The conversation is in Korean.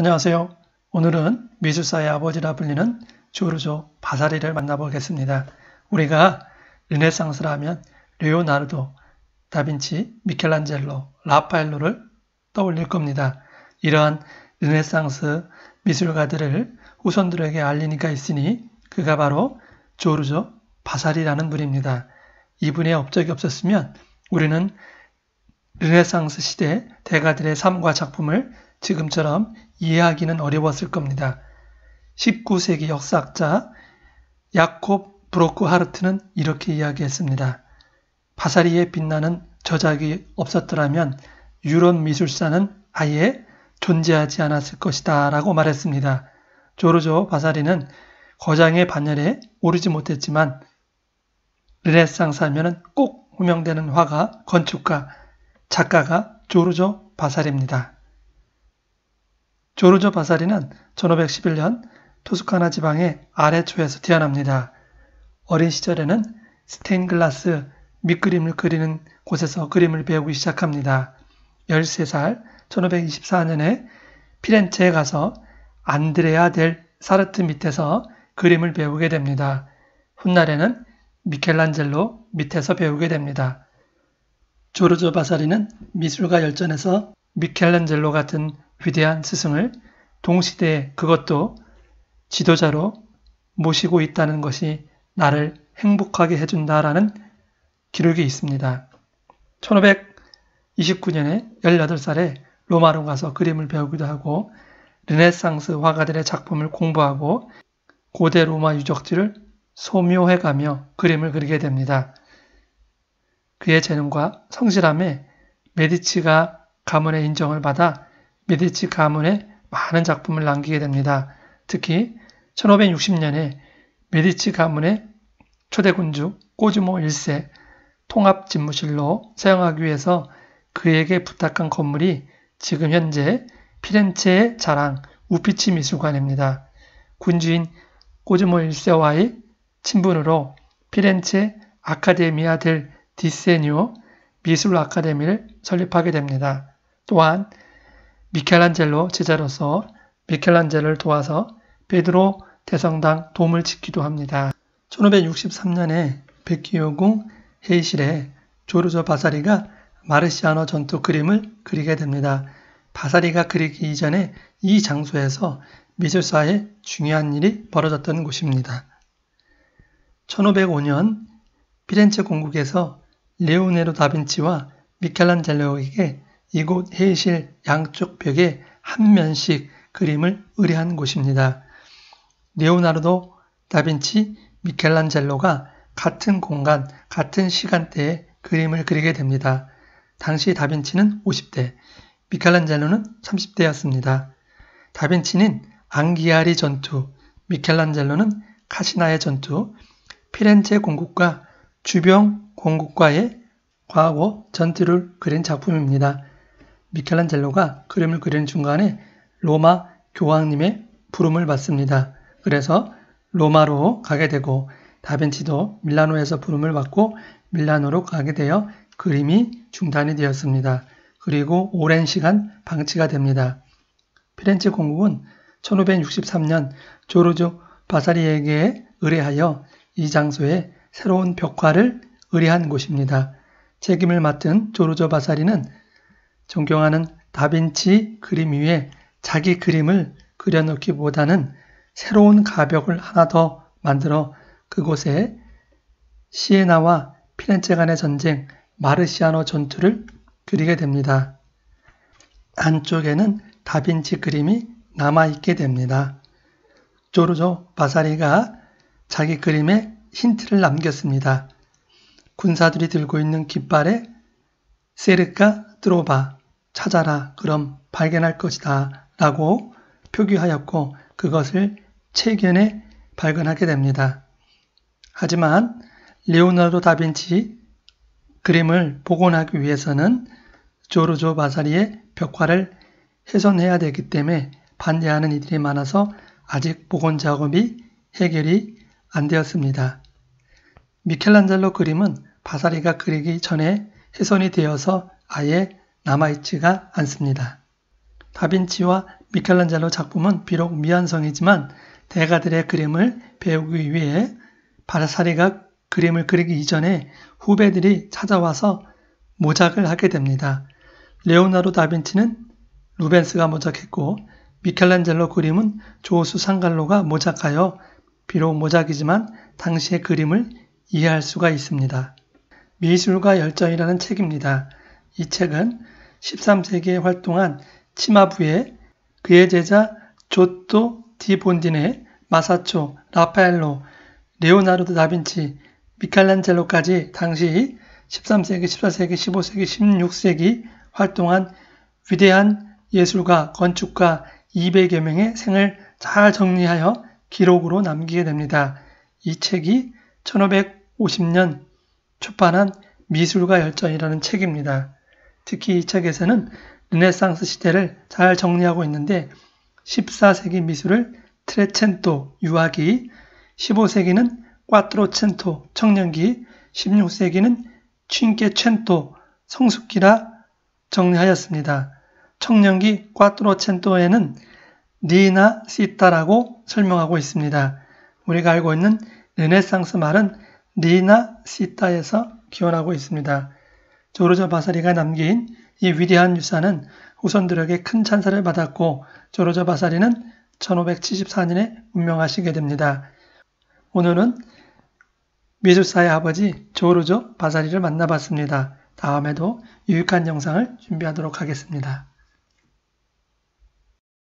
안녕하세요. 오늘은 미술사의 아버지라 불리는 조르조 바사리를 만나보겠습니다. 우리가 르네상스라 면 레오나르도, 다빈치, 미켈란젤로, 라파엘로를 떠올릴 겁니다. 이러한 르네상스 미술가들을 후손들에게 알리니까 있으니 그가 바로 조르조 바사리라는 분입니다. 이분의 업적이 없었으면 우리는 르네상스 시대 대가들의 삶과 작품을 지금처럼 이해하기는 어려웠을 겁니다. 19세기 역사학자 야콥 브로크 하르트는 이렇게 이야기했습니다. 바사리에 빛나는 저작이 없었더라면 유럽 미술사는 아예 존재하지 않았을 것이다 라고 말했습니다. 조르조 바사리는 거장의 반열에 오르지 못했지만 르네상스 하면은 꼭 호명되는 화가, 건축가, 작가가 조르조 바사리입니다. 조르조 바사리는 1511년 토스카나 지방의 아레초에서 태어납니다. 어린 시절에는 스테인글라스 밑그림을 그리는 곳에서 그림을 배우기 시작합니다. 13살 1524년에 피렌체에 가서 안드레아 델 사르트 밑에서 그림을 배우게 됩니다. 훗날에는 미켈란젤로 밑에서 배우게 됩니다. 조르조 바사리는 미술과 열전에서 미켈란젤로 같은 위대한 스승을 동시대에 그것도 지도자로 모시고 있다는 것이 나를 행복하게 해준다라는 기록이 있습니다. 1529년에 18살에 로마로 가서 그림을 배우기도 하고 르네상스 화가들의 작품을 공부하고 고대 로마 유적지를 소묘해 가며 그림을 그리게 됩니다. 그의 재능과 성실함에 메디치가 가문의 인정을 받아 메디치 가문에 많은 작품을 남기게 됩니다. 특히 1560년에 메디치 가문의 초대군주 꼬즈모 1세 통합 집무실로 사용하기 위해서 그에게 부탁한 건물이 지금 현재 피렌체의 자랑 우피치 미술관입니다. 군주인 꼬즈모 1세와의 친분으로 피렌체 아카데미아 델 디세뇨 미술 아카데미를 설립하게 됩니다. 또한 미켈란젤로 제자로서 미켈란젤로를 도와서 베드로 대성당 돔을 짓기도 합니다. 1563년에 백기요궁 헤이실에 조르조 바사리가 마르시아노 전투 그림을 그리게 됩니다. 바사리가 그리기 이전에 이 장소에서 미술사의 중요한 일이 벌어졌던 곳입니다. 1505년 피렌체 공국에서 레오네로 다빈치와 미켈란젤로에게 이곳 회의실 양쪽 벽에 한 면씩 그림을 의뢰한 곳입니다. 레오나르도 다빈치, 미켈란젤로가 같은 공간, 같은 시간대에 그림을 그리게 됩니다. 당시 다빈치는 50대, 미켈란젤로는 30대였습니다. 다빈치는 앙기아리 전투, 미켈란젤로는 카시나의 전투, 피렌체 공국과 주병 공국과의 과거 전투를 그린 작품입니다. 미켈란젤로가 그림을 그리는 중간에 로마 교황님의 부름을 받습니다. 그래서 로마로 가게 되고 다빈치도 밀라노에서 부름을 받고 밀라노로 가게 되어 그림이 중단이 되었습니다. 그리고 오랜 시간 방치가 됩니다. 피렌체 공국은 1563년 조르조 바사리에게 의뢰하여 이 장소에 새로운 벽화를 의뢰한 곳입니다. 책임을 맡은 조르조 바사리는 존경하는 다빈치 그림 위에 자기 그림을 그려넣기보다는 새로운 가벽을 하나 더 만들어 그곳에 시에나와 피렌체 간의 전쟁, 마르시아노 전투를 그리게 됩니다. 안쪽에는 다빈치 그림이 남아있게 됩니다. 조르조 바사리가 자기 그림에 힌트를 남겼습니다. 군사들이 들고 있는 깃발에 세르카 드로바 찾아라 그럼 발견할 것이다 라고 표기하였고 그것을 최근에 발견하게 됩니다. 하지만 레오나르도 다빈치 그림을 복원하기 위해서는 조르조 바사리의 벽화를 훼손해야 되기 때문에 반대하는 이들이 많아서 아직 복원 작업이 해결이 안 되었습니다. 미켈란젤로 그림은 바사리가 그리기 전에 훼손이 되어서 아예 남아있지가 않습니다. 다빈치와 미켈란젤로 작품은 비록 미완성이지만 대가들의 그림을 배우기 위해 바르사리가 그림을 그리기 이전에 후배들이 찾아와서 모작을 하게 됩니다. 레오나르도 다빈치는 루벤스가 모작했고 미켈란젤로 그림은 조수 상갈로가 모작하여 비록 모작이지만 당시의 그림을 이해할 수가 있습니다. 미술과 열정이라는 책입니다. 이 책은 13세기에 활동한 치마부의 그의 제자 조또 디본딘의 마사초, 라파엘로, 레오나르도 다빈치, 미켈란젤로까지 당시 13세기, 14세기, 15세기, 16세기 활동한 위대한 예술가, 건축가 200여 명의 생을 잘 정리하여 기록으로 남기게 됩니다. 이 책이 1550년 출판한 미술과 열전이라는 책입니다. 특히 이 책에서는 르네상스 시대를 잘 정리하고 있는데 14세기 미술을 트레첸토 유아기, 15세기는 꽈트로첸토 청년기, 16세기는 친케첸토 성숙기라 정리하였습니다. 청년기 꽈트로첸토에는 니나 시타라고 설명하고 있습니다. 우리가 알고 있는 르네상스 말은 니나 시타에서 기원하고 있습니다. 조르저 바사리가 남긴 이 위대한 유산은 후손들에게 큰 찬사를 받았고 조르저 바사리는 1574년에 운명하시게 됩니다. 오늘은 미술사의 아버지 조르저 바사리를 만나봤습니다. 다음에도 유익한 영상을 준비하도록 하겠습니다.